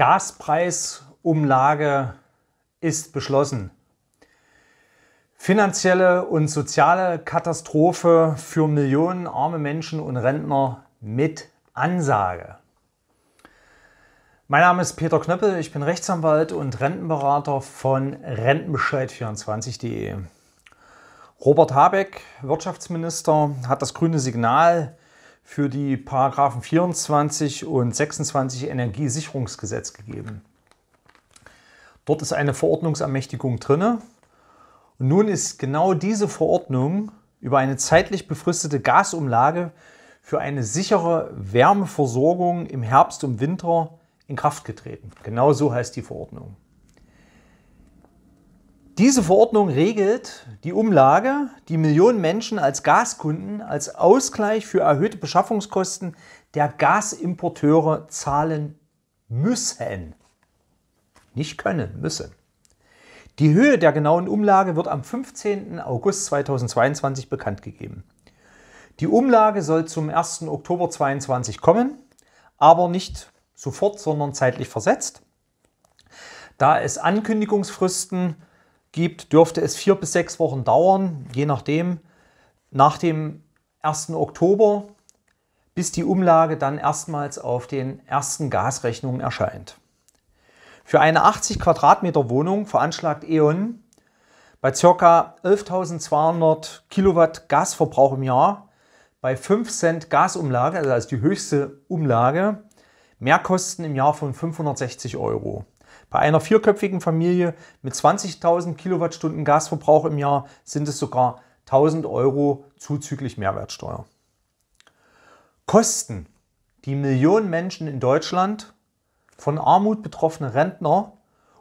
Gaspreisumlage ist beschlossen. Finanzielle und soziale Katastrophe für Millionen arme Menschen und Rentner mit Ansage. Mein Name ist Peter Knöppel, ich bin Rechtsanwalt und Rentenberater von Rentenbescheid24.de. Robert Habeck, Wirtschaftsminister, hat das grüne Signal für die Paragraphen 24 und 26 Energiesicherungsgesetz gegeben. Dort ist eine Verordnungsermächtigung drin. Und nun ist genau diese Verordnung über eine zeitlich befristete Gasumlage für eine sichere Wärmeversorgung im Herbst und Winter in Kraft getreten. Genau so heißt die Verordnung. Diese Verordnung regelt die Umlage, die Millionen Menschen als Gaskunden als Ausgleich für erhöhte Beschaffungskosten der Gasimporteure zahlen müssen. Nicht können, müssen. Die Höhe der genauen Umlage wird am 15. August 2022 bekannt gegeben. Die Umlage soll zum 1. Oktober 2022 kommen, aber nicht sofort, sondern zeitlich versetzt, da es Ankündigungsfristen gibt, dürfte es vier bis sechs Wochen dauern, je nachdem, nach dem 1. Oktober, bis die Umlage dann erstmals auf den ersten Gasrechnungen erscheint. Für eine 80 Quadratmeter Wohnung veranschlagt E.ON bei ca. 11.200 Kilowatt Gasverbrauch im Jahr bei 5 Cent Gasumlage, also als die höchste Umlage, Mehrkosten im Jahr von 560 Euro. Bei einer vierköpfigen Familie mit 20.000 Kilowattstunden Gasverbrauch im Jahr sind es sogar 1.000 Euro zuzüglich Mehrwertsteuer. Kosten, die Millionen Menschen in Deutschland, von Armut betroffene Rentner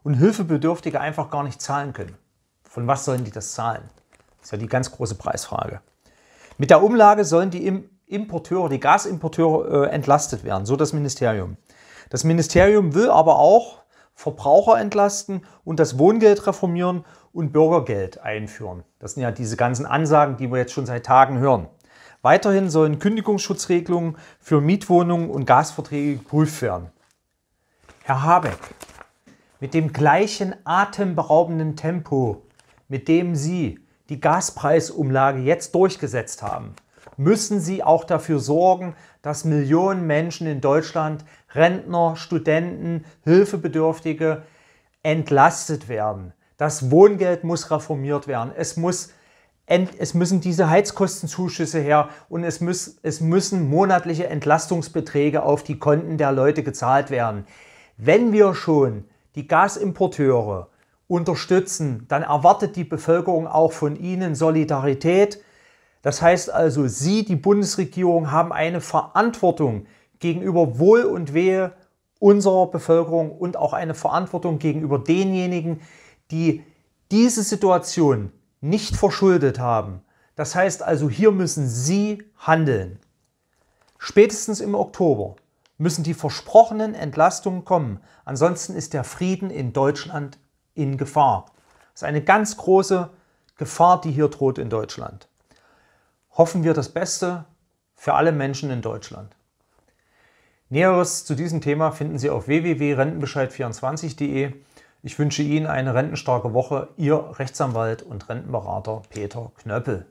und Hilfebedürftige einfach gar nicht zahlen können. Von was sollen die das zahlen? Das ist ja die ganz große Preisfrage. Mit der Umlage sollen die Importeure, die Gasimporteure äh, entlastet werden, so das Ministerium. Das Ministerium will aber auch Verbraucher entlasten und das Wohngeld reformieren und Bürgergeld einführen. Das sind ja diese ganzen Ansagen, die wir jetzt schon seit Tagen hören. Weiterhin sollen Kündigungsschutzregelungen für Mietwohnungen und Gasverträge geprüft werden. Herr Habeck, mit dem gleichen atemberaubenden Tempo, mit dem Sie die Gaspreisumlage jetzt durchgesetzt haben, müssen sie auch dafür sorgen, dass Millionen Menschen in Deutschland, Rentner, Studenten, Hilfebedürftige, entlastet werden. Das Wohngeld muss reformiert werden. Es, muss, es müssen diese Heizkostenzuschüsse her und es, muss, es müssen monatliche Entlastungsbeträge auf die Konten der Leute gezahlt werden. Wenn wir schon die Gasimporteure unterstützen, dann erwartet die Bevölkerung auch von ihnen Solidarität, das heißt also, Sie, die Bundesregierung, haben eine Verantwortung gegenüber Wohl und Wehe unserer Bevölkerung und auch eine Verantwortung gegenüber denjenigen, die diese Situation nicht verschuldet haben. Das heißt also, hier müssen Sie handeln. Spätestens im Oktober müssen die versprochenen Entlastungen kommen. Ansonsten ist der Frieden in Deutschland in Gefahr. Das ist eine ganz große Gefahr, die hier droht in Deutschland hoffen wir das Beste für alle Menschen in Deutschland. Näheres zu diesem Thema finden Sie auf www.rentenbescheid24.de. Ich wünsche Ihnen eine rentenstarke Woche. Ihr Rechtsanwalt und Rentenberater Peter Knöppel.